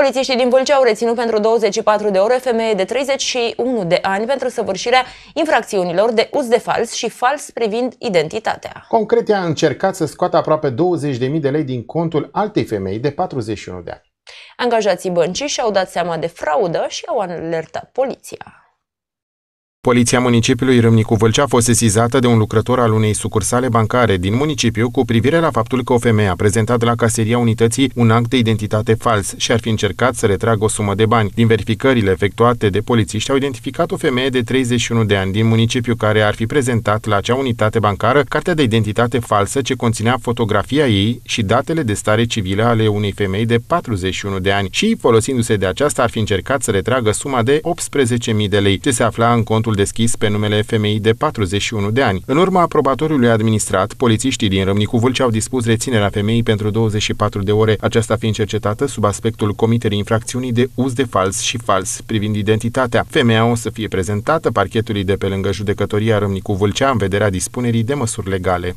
Polițiștii din Vâlcea au reținut pentru 24 de ore femeie de 31 de ani pentru săvârșirea infracțiunilor de uz de fals și fals privind identitatea. Concret, a încercat să scoată aproape 20.000 de lei din contul altei femei de 41 de ani. Angajații băncii și-au dat seama de fraudă și au alertat poliția. Poliția municipiului Râmnicu Vâlcea a fost sesizată de un lucrător al unei sucursale bancare din municipiu cu privire la faptul că o femeie a prezentat la caseria unității un act de identitate fals și ar fi încercat să retragă o sumă de bani. Din verificările efectuate de polițiști au identificat o femeie de 31 de ani din municipiu care ar fi prezentat la acea unitate bancară cartea de identitate falsă ce conținea fotografia ei și datele de stare civilă ale unei femei de 41 de ani și, folosindu-se de aceasta, ar fi încercat să retragă suma de 18.000 de lei, ce se afla în contul deschis pe numele femeii de 41 de ani. În urma aprobatoriului administrat, polițiștii din Râmnicu Vâlcea au dispus reținerea femeii pentru 24 de ore, aceasta fiind cercetată sub aspectul comiterii infracțiunii de uz de fals și fals privind identitatea. Femeia o să fie prezentată parchetului de pe lângă judecătoria Râmnicu Vâlcea în vederea dispunerii de măsuri legale.